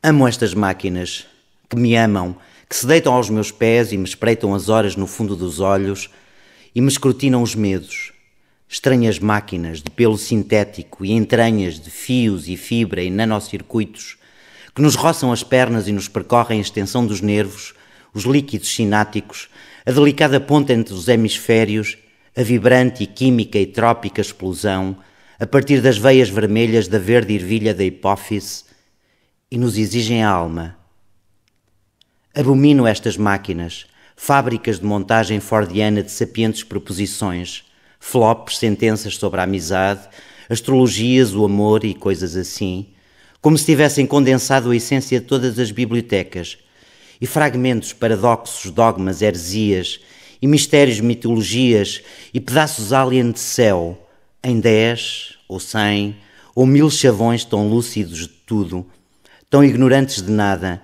Amo estas máquinas, que me amam, que se deitam aos meus pés e me espreitam as horas no fundo dos olhos e me escrutinam os medos. Estranhas máquinas de pelo sintético e entranhas de fios e fibra e nanocircuitos que nos roçam as pernas e nos percorrem a extensão dos nervos, os líquidos sináticos, a delicada ponta entre os hemisférios, a vibrante e química e trópica explosão, a partir das veias vermelhas da verde ervilha da hipófise, e nos exigem a alma. Abomino estas máquinas, fábricas de montagem fordiana de sapientes proposições, flops, sentenças sobre a amizade, astrologias, o amor e coisas assim, como se tivessem condensado a essência de todas as bibliotecas e fragmentos, paradoxos, dogmas, heresias e mistérios, mitologias e pedaços alien de céu em dez ou cem ou mil chavões tão lúcidos de tudo tão ignorantes de nada,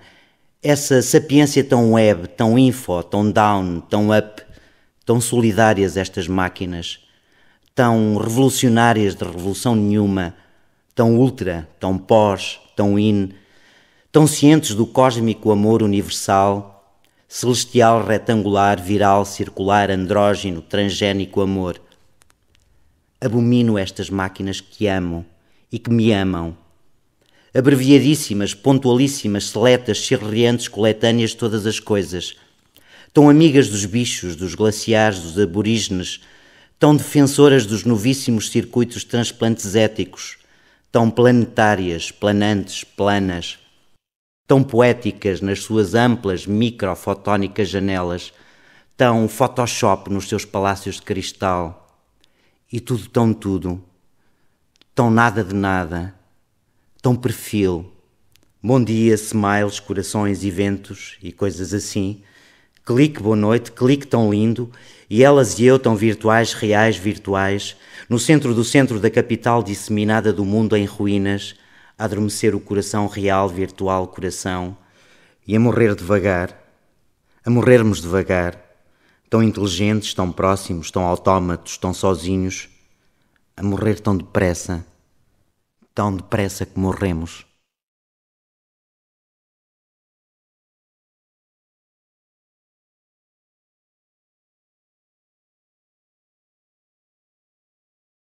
essa sapiência tão web, tão info, tão down, tão up, tão solidárias estas máquinas, tão revolucionárias de revolução nenhuma, tão ultra, tão pós, tão in, tão cientes do cósmico amor universal, celestial, retangular, viral, circular, andrógeno, transgénico amor. Abomino estas máquinas que amo e que me amam abreviadíssimas, pontualíssimas, seletas, chirriantes, coletâneas de todas as coisas. Tão amigas dos bichos, dos glaciares, dos aborígenes, tão defensoras dos novíssimos circuitos de transplantes éticos, tão planetárias, planantes, planas, tão poéticas nas suas amplas microfotónicas janelas, tão Photoshop nos seus palácios de cristal, e tudo tão tudo, tão nada de nada tão perfil, bom dia, smiles, corações, eventos e coisas assim, clique boa noite, clique tão lindo, e elas e eu tão virtuais, reais, virtuais, no centro do centro da capital disseminada do mundo em ruínas, a adormecer o coração real, virtual, coração, e a morrer devagar, a morrermos devagar, tão inteligentes, tão próximos, tão autómatos, tão sozinhos, a morrer tão depressa tão depressa que morremos.